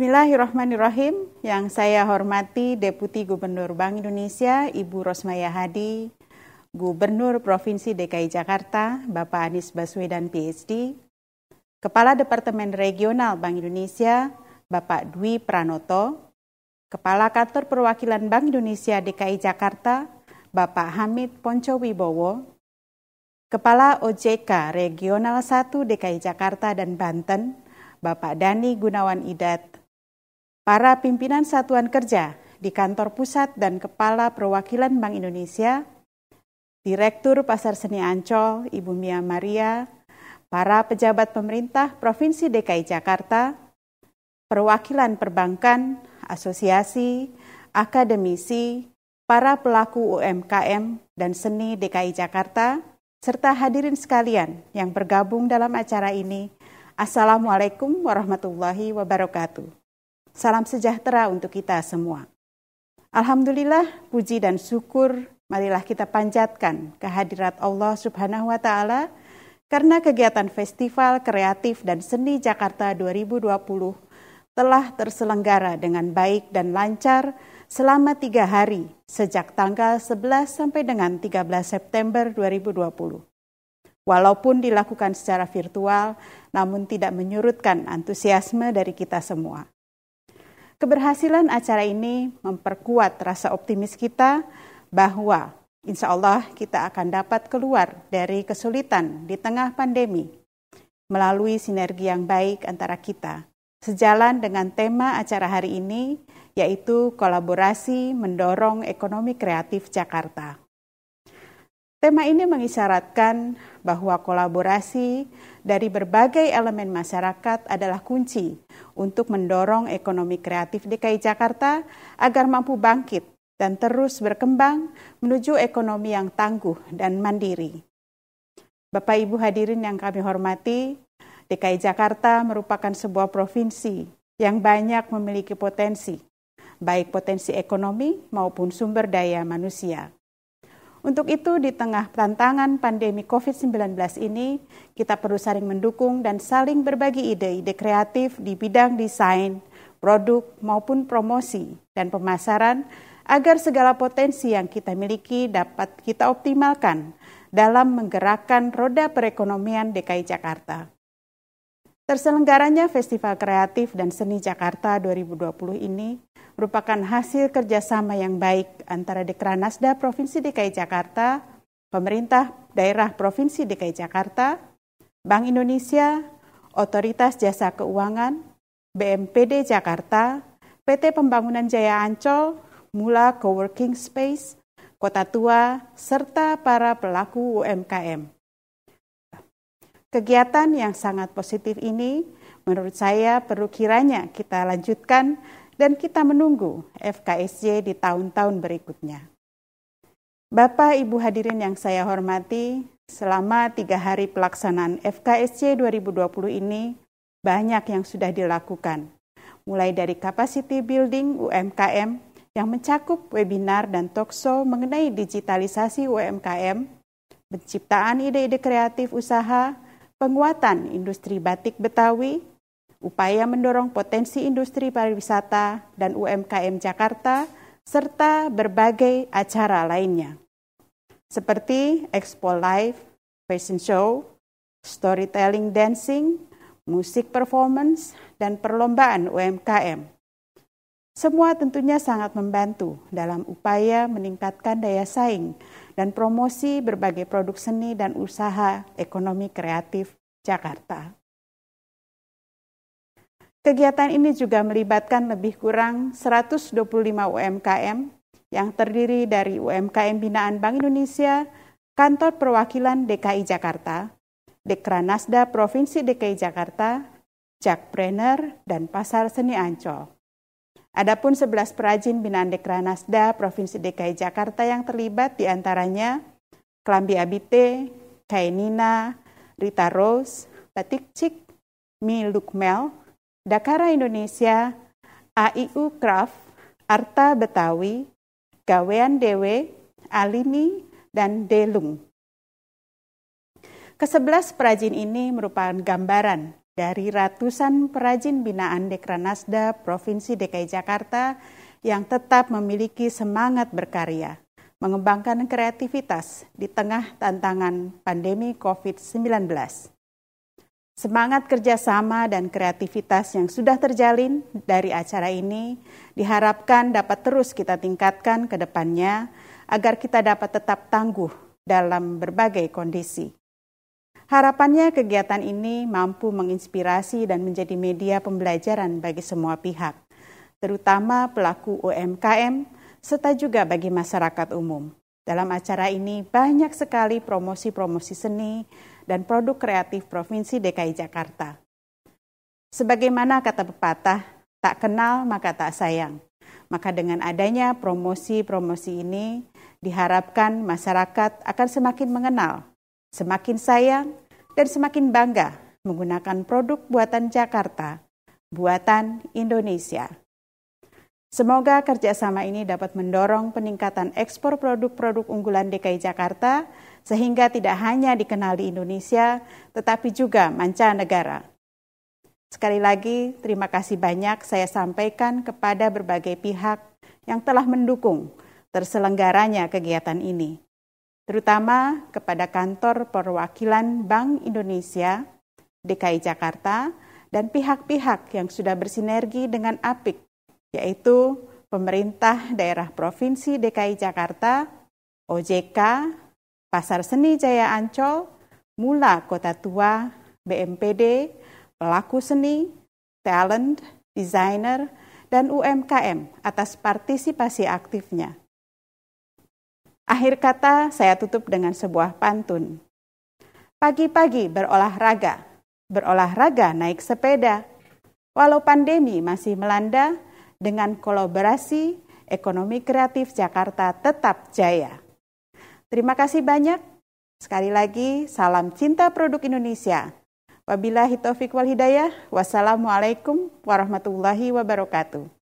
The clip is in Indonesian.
Bismillahirrahmanirrahim. Yang saya hormati Deputi Gubernur Bank Indonesia, Ibu Rosmaya Hadi, Gubernur Provinsi DKI Jakarta, Bapak Anies Baswedan PhD, Kepala Departemen Regional Bank Indonesia, Bapak Dwi Pranoto, Kepala Kantor Perwakilan Bank Indonesia DKI Jakarta, Bapak Hamid Poncowibowo, Kepala OJK Regional 1 DKI Jakarta dan Banten, Bapak Dani Gunawan Idat, para pimpinan satuan kerja di kantor pusat dan kepala perwakilan Bank Indonesia, Direktur Pasar Seni Ancol, Ibu Mia Maria, para pejabat pemerintah Provinsi DKI Jakarta, perwakilan perbankan, asosiasi, akademisi, para pelaku UMKM dan seni DKI Jakarta, serta hadirin sekalian yang bergabung dalam acara ini. Assalamualaikum warahmatullahi wabarakatuh. Salam sejahtera untuk kita semua. Alhamdulillah, puji dan syukur marilah kita panjatkan kehadirat Allah Subhanahu wa taala karena kegiatan Festival Kreatif dan Seni Jakarta 2020 telah terselenggara dengan baik dan lancar selama tiga hari sejak tanggal 11 sampai dengan 13 September 2020. Walaupun dilakukan secara virtual, namun tidak menyurutkan antusiasme dari kita semua. Keberhasilan acara ini memperkuat rasa optimis kita bahwa insya Allah kita akan dapat keluar dari kesulitan di tengah pandemi melalui sinergi yang baik antara kita. Sejalan dengan tema acara hari ini, yaitu kolaborasi mendorong ekonomi kreatif Jakarta. Tema ini mengisyaratkan bahwa kolaborasi dari berbagai elemen masyarakat adalah kunci untuk mendorong ekonomi kreatif DKI Jakarta agar mampu bangkit dan terus berkembang menuju ekonomi yang tangguh dan mandiri. Bapak Ibu hadirin yang kami hormati, DKI Jakarta merupakan sebuah provinsi yang banyak memiliki potensi, baik potensi ekonomi maupun sumber daya manusia. Untuk itu, di tengah tantangan pandemi COVID-19 ini, kita perlu saling mendukung dan saling berbagi ide-ide kreatif di bidang desain, produk, maupun promosi dan pemasaran agar segala potensi yang kita miliki dapat kita optimalkan dalam menggerakkan roda perekonomian DKI Jakarta. Terselenggaranya Festival Kreatif dan Seni Jakarta 2020 ini merupakan hasil kerjasama yang baik antara Dekranasda Provinsi DKI Jakarta, pemerintah daerah Provinsi DKI Jakarta, Bank Indonesia, Otoritas Jasa Keuangan, BMPD Jakarta, PT Pembangunan Jaya Ancol, Mula Coworking Space, Kota Tua, serta para pelaku UMKM. Kegiatan yang sangat positif ini menurut saya perlu kiranya kita lanjutkan dan kita menunggu FKSJ di tahun-tahun berikutnya. Bapak Ibu hadirin yang saya hormati, selama tiga hari pelaksanaan FKSJ 2020 ini, banyak yang sudah dilakukan, mulai dari capacity building UMKM yang mencakup webinar dan talkshow mengenai digitalisasi UMKM, penciptaan ide-ide kreatif usaha, penguatan industri batik Betawi, upaya mendorong potensi industri pariwisata dan UMKM Jakarta, serta berbagai acara lainnya, seperti Expo Live, Fashion Show, Storytelling Dancing, Musik Performance, dan perlombaan UMKM. Semua tentunya sangat membantu dalam upaya meningkatkan daya saing dan promosi berbagai produk seni dan usaha ekonomi kreatif Jakarta. Kegiatan ini juga melibatkan lebih kurang 125 UMKM yang terdiri dari UMKM binaan Bank Indonesia, Kantor Perwakilan DKI Jakarta, Dekranasda Provinsi DKI Jakarta, Jakpreneur, dan Pasar Seni Ancol. Adapun 11 perajin binaan Dekranasda Provinsi DKI Jakarta yang terlibat diantaranya Klambi Abite, Kainina, Rita Rose, Batik Cik, Mi Lukmel, Dakara Indonesia, AIU Craft, Arta Betawi, Gawean Dewe, Alimi, dan Delung. Kesebelas perajin ini merupakan gambaran dari ratusan perajin binaan Dekranasda Provinsi DKI Jakarta yang tetap memiliki semangat berkarya, mengembangkan kreativitas di tengah tantangan pandemi COVID-19. Semangat kerjasama dan kreativitas yang sudah terjalin dari acara ini diharapkan dapat terus kita tingkatkan ke depannya agar kita dapat tetap tangguh dalam berbagai kondisi. Harapannya kegiatan ini mampu menginspirasi dan menjadi media pembelajaran bagi semua pihak, terutama pelaku UMKM serta juga bagi masyarakat umum. Dalam acara ini banyak sekali promosi-promosi seni, dan Produk Kreatif Provinsi DKI Jakarta. Sebagaimana kata pepatah, tak kenal maka tak sayang. Maka dengan adanya promosi-promosi ini, diharapkan masyarakat akan semakin mengenal, semakin sayang, dan semakin bangga menggunakan produk buatan Jakarta, buatan Indonesia. Semoga kerjasama ini dapat mendorong peningkatan ekspor produk-produk unggulan DKI Jakarta sehingga tidak hanya dikenal di Indonesia, tetapi juga mancanegara. Sekali lagi, terima kasih banyak saya sampaikan kepada berbagai pihak yang telah mendukung terselenggaranya kegiatan ini, terutama kepada kantor perwakilan Bank Indonesia DKI Jakarta dan pihak-pihak yang sudah bersinergi dengan APIK, yaitu pemerintah daerah provinsi DKI Jakarta, OJK, Pasar Seni Jaya Ancol, Mula Kota Tua, BMPD, pelaku seni, talent, designer, dan UMKM atas partisipasi aktifnya. Akhir kata, saya tutup dengan sebuah pantun. Pagi-pagi berolahraga, berolahraga naik sepeda. Walau pandemi masih melanda, dengan kolaborasi ekonomi kreatif Jakarta tetap jaya. Terima kasih banyak. Sekali lagi, salam cinta produk Indonesia. Wabillahi taufiq wal hidayah. Wassalamualaikum warahmatullahi wabarakatuh.